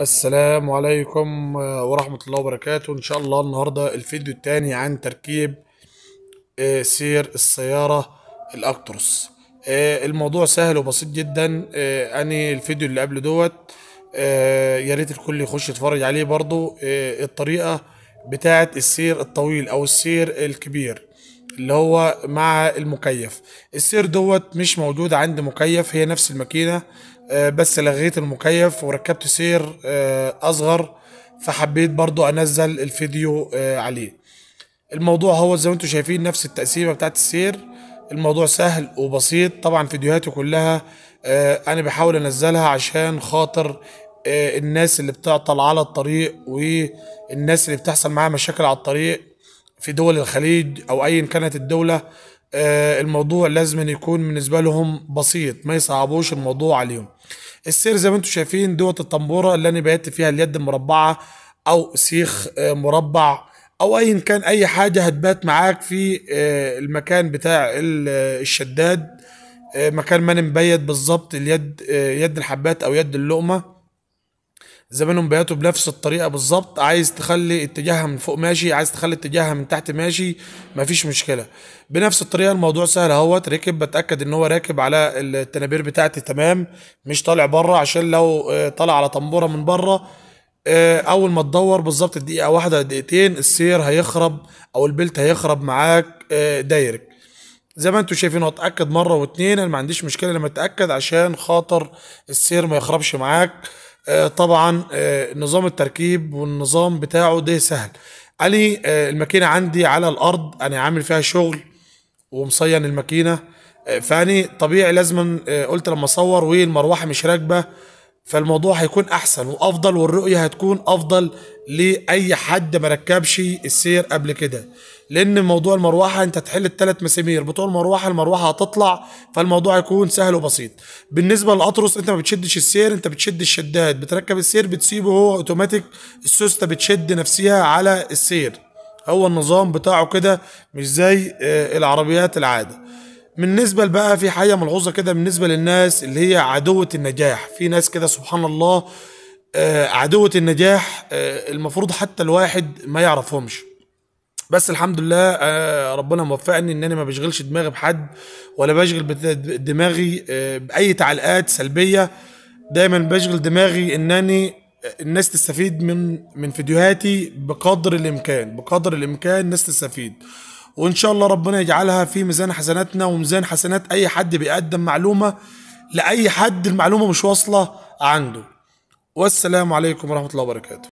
السلام عليكم آه، ورحمة الله وبركاته إن شاء الله النهاردة الفيديو التاني عن تركيب آه، سير السيارة الأكتروس آه، الموضوع سهل وبسيط جدا أنا الفيديو اللي قبل دوت يا ريت الكل يخش يتفرج عليه برضو الطريقة بتاعة السير الطويل أو السير الكبير اللي هو مع المكيف السير دوت مش موجود عند مكيف هي نفس الماكينه آه، بس لغيت المكيف وركبت سير آه، اصغر فحبيت برضو انزل الفيديو آه، عليه الموضوع هو زي ما انتم شايفين نفس التقسيمه بتاعت السير الموضوع سهل وبسيط طبعا فيديوهاتي كلها انا بحاول انزلها عشان خاطر الناس اللي بتعطل على الطريق والناس اللي بتحصل معاها مشاكل على الطريق في دول الخليج او ايا كانت الدوله آه، الموضوع لازم يكون بالنسبه لهم بسيط ما يصعبوش الموضوع عليهم السير زي ما انتم شايفين دوت الطنبوره اللي انا بعت فيها اليد المربعه او سيخ آه، مربع او ايا كان اي حاجه هتبات معاك في آه، المكان بتاع الشداد مكان ما مبيت بالظبط اليد يد الحبات او يد اللقمه زمانهم بياتوا بنفس الطريقه بالظبط عايز تخلي اتجاهها من فوق ماشي عايز تخلي اتجاهها من تحت ماشي مفيش مشكله بنفس الطريقه الموضوع سهل اهوت ركب بتاكد ان هو راكب على التنابير بتاعتي تمام مش طالع بره عشان لو آه، طالع على طنبوره من بره آه، اول ما تدور بالظبط الدقيقة واحده دقيقتين السير هيخرب او البلت هيخرب معاك آه، دايركت زي ما انتم شايفين هو اتاكد مره واتنين انا ما عنديش مشكله لما اتاكد عشان خاطر السير ما يخربش معاك آه، طبعا آه، نظام التركيب والنظام بتاعه ده سهل علي آه، الماكينه عندي على الارض انا عامل فيها شغل ومصين الماكينه فاني طبيعي لازما قلت لما اصور والمروحه مش راكبه فالموضوع هيكون احسن وافضل والرؤيه هتكون افضل لاي حد ما ركبش السير قبل كده لان موضوع المروحه انت تحل الثلاث مسامير بتوع المروحه المروحه هتطلع فالموضوع هيكون سهل وبسيط بالنسبه للاطرس انت ما بتشدش السير انت بتشد الشداد بتركب السير بتسيبه هو اوتوماتيك السوسته بتشد نفسها على السير هو النظام بتاعه كده مش زي آه، العربيات العاده بالنسبه بقى في حاجه ملحوظه كده بالنسبه للناس اللي هي عدوه النجاح في ناس كده سبحان الله آه، عدوة النجاح آه، المفروض حتى الواحد ما يعرفهمش بس الحمد لله آه، ربنا موفقني ان انا ما بشغلش دماغي بحد ولا بشغل دماغي باي تعليقات سلبيه دايما بشغل دماغي انني الناس تستفيد من من فيديوهاتي بقدر الامكان بقدر الامكان الناس تستفيد وان شاء الله ربنا يجعلها في ميزان حسناتنا وميزان حسنات اي حد بيقدم معلومه لاي حد المعلومه مش واصله عنده والسلام عليكم ورحمه الله وبركاته